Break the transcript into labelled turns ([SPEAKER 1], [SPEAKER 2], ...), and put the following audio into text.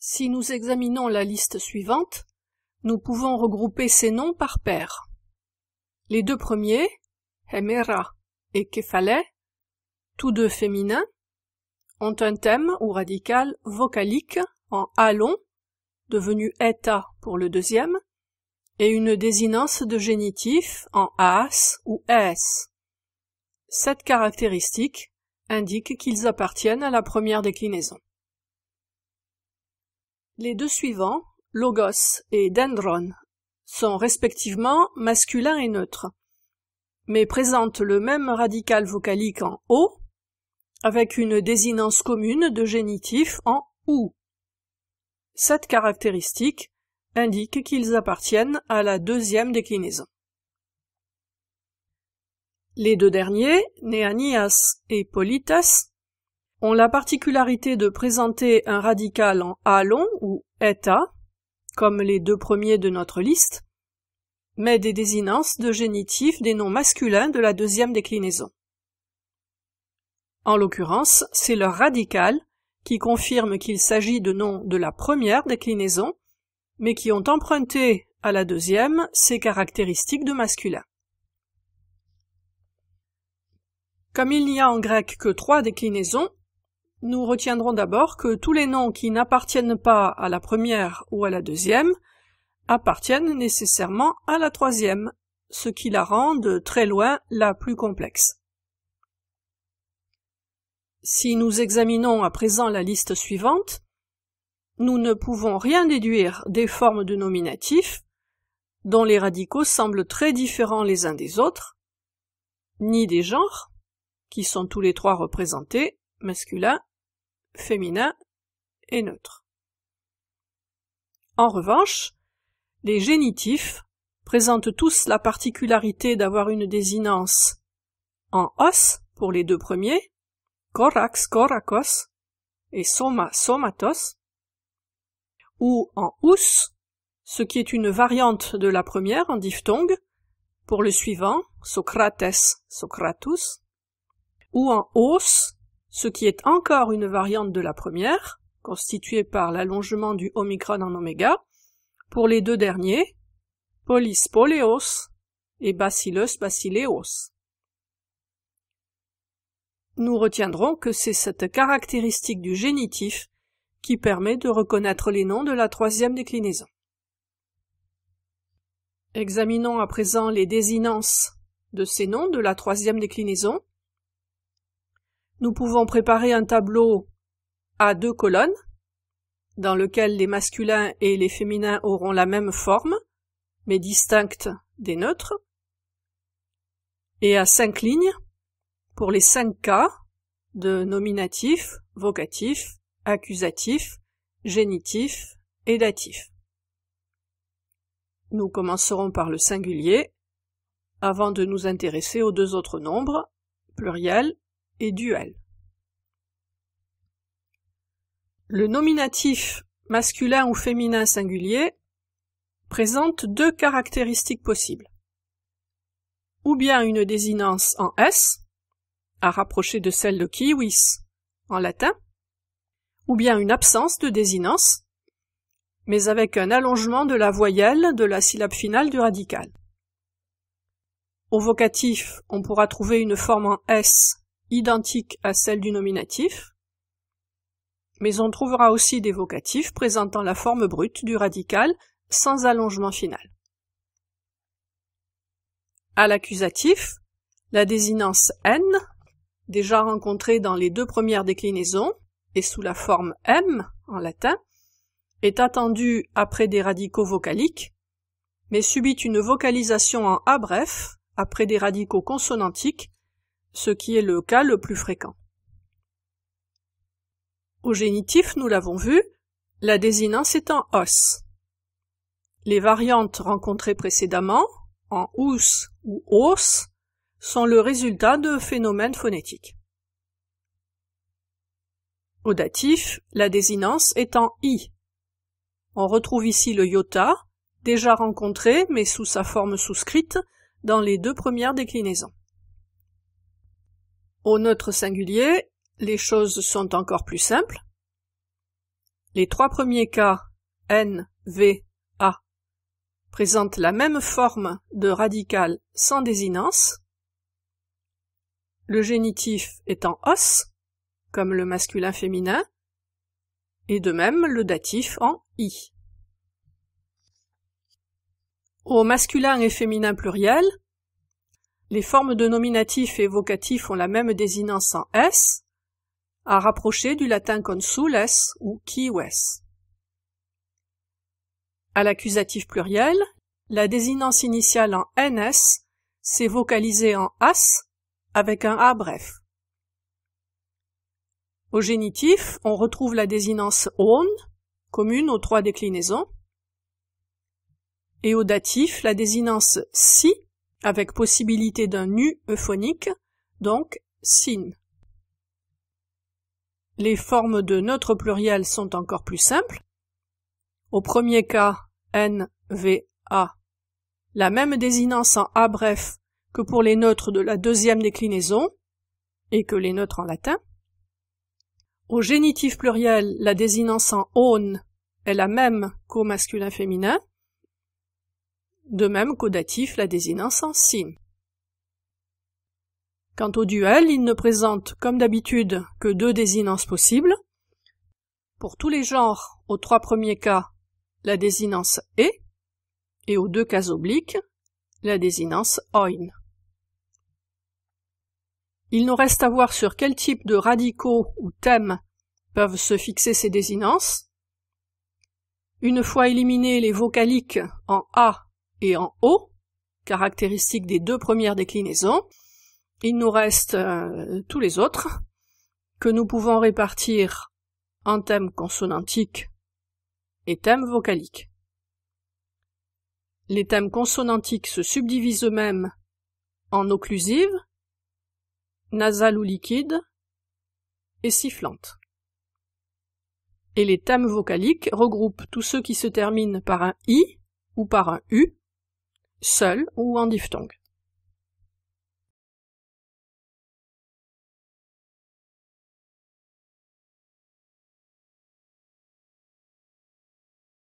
[SPEAKER 1] Si nous examinons la liste suivante, nous pouvons regrouper ces noms par paires. Les deux premiers, Hemera et képhalé, tous deux féminins, ont un thème ou radical vocalique en A devenu eta pour le deuxième, et une désinence de génitif en as ou es. Cette caractéristique indique qu'ils appartiennent à la première déclinaison. Les deux suivants, logos et dendron, sont respectivement masculins et neutres, mais présentent le même radical vocalique en O, avec une désinence commune de génitif en OU. Cette caractéristique indique qu'ils appartiennent à la deuxième déclinaison. Les deux derniers, Néanias et Politas, ont la particularité de présenter un radical en A long ou eta, comme les deux premiers de notre liste, mais des désinences de génitifs des noms masculins de la deuxième déclinaison. En l'occurrence, c'est leur radical qui confirme qu'il s'agit de noms de la première déclinaison, mais qui ont emprunté à la deuxième ces caractéristiques de masculin. Comme il n'y a en grec que trois déclinaisons, nous retiendrons d'abord que tous les noms qui n'appartiennent pas à la première ou à la deuxième appartiennent nécessairement à la troisième, ce qui la rend de très loin la plus complexe. Si nous examinons à présent la liste suivante, nous ne pouvons rien déduire des formes de nominatifs, dont les radicaux semblent très différents les uns des autres, ni des genres, qui sont tous les trois représentés, masculins, féminin et neutre. En revanche, les génitifs présentent tous la particularité d'avoir une désinence en os pour les deux premiers, corax, coracos, et soma, somatos, ou en ous, ce qui est une variante de la première en diphtongue, pour le suivant, Socrates, Socratus, ou en os, ce qui est encore une variante de la première, constituée par l'allongement du omicron en oméga, pour les deux derniers, Polis et Bacillus bacileos Nous retiendrons que c'est cette caractéristique du génitif qui permet de reconnaître les noms de la troisième déclinaison. Examinons à présent les désinences de ces noms de la troisième déclinaison nous pouvons préparer un tableau à deux colonnes, dans lequel les masculins et les féminins auront la même forme, mais distinctes des neutres, et à cinq lignes pour les cinq cas de nominatif, vocatif, accusatif, génitif et datif. Nous commencerons par le singulier, avant de nous intéresser aux deux autres nombres, pluriel le nominatif masculin ou féminin singulier présente deux caractéristiques possibles. Ou bien une désinence en S, à rapprocher de celle de kiwis en latin, ou bien une absence de désinence, mais avec un allongement de la voyelle de la syllabe finale du radical. Au vocatif, on pourra trouver une forme en S identique à celle du nominatif, mais on trouvera aussi des vocatifs présentant la forme brute du radical sans allongement final. À l'accusatif, la désinence n, déjà rencontrée dans les deux premières déclinaisons et sous la forme m en latin, est attendue après des radicaux vocaliques, mais subit une vocalisation en a bref après des radicaux consonantiques ce qui est le cas le plus fréquent. Au génitif, nous l'avons vu, la désinence est en os. Les variantes rencontrées précédemment, en ous ou os, sont le résultat de phénomènes phonétiques. Au datif, la désinence est en i. On retrouve ici le iota, déjà rencontré mais sous sa forme souscrite dans les deux premières déclinaisons. Au neutre singulier, les choses sont encore plus simples. Les trois premiers cas, N, V, A, présentent la même forme de radical sans désinence, le génitif est en os, comme le masculin féminin, et de même le datif en i. Au masculin et féminin pluriel, les formes de nominatif et vocatif ont la même désinence en s, à rapprocher du latin consules ou s ». À l'accusatif pluriel, la désinence initiale en ns s'est vocalisée en as avec un a bref. Au génitif, on retrouve la désinence on, commune aux trois déclinaisons, et au datif, la désinence si, avec possibilité d'un nu euphonique, donc sin. Les formes de neutre pluriel sont encore plus simples. Au premier cas, N, V, A, la même désinence en A bref que pour les neutres de la deuxième déclinaison, et que les neutres en latin. Au génitif pluriel, la désinence en on est la même qu'au masculin féminin, de même qu'au datif la désinence en « signe. Quant au duel, il ne présente, comme d'habitude, que deux désinences possibles. Pour tous les genres, aux trois premiers cas, la désinence est, et aux deux cas obliques, la désinence oin. Il nous reste à voir sur quel type de radicaux ou thèmes peuvent se fixer ces désinences. Une fois éliminés les vocaliques en A et en haut, caractéristique des deux premières déclinaisons. Il nous reste euh, tous les autres que nous pouvons répartir en thèmes consonantiques et thèmes vocaliques. Les thèmes consonantiques se subdivisent eux-mêmes en occlusives, nasales ou liquides, et sifflantes. Et les thèmes vocaliques regroupent tous ceux qui se terminent par un i ou par un u, seul ou en diphtongue.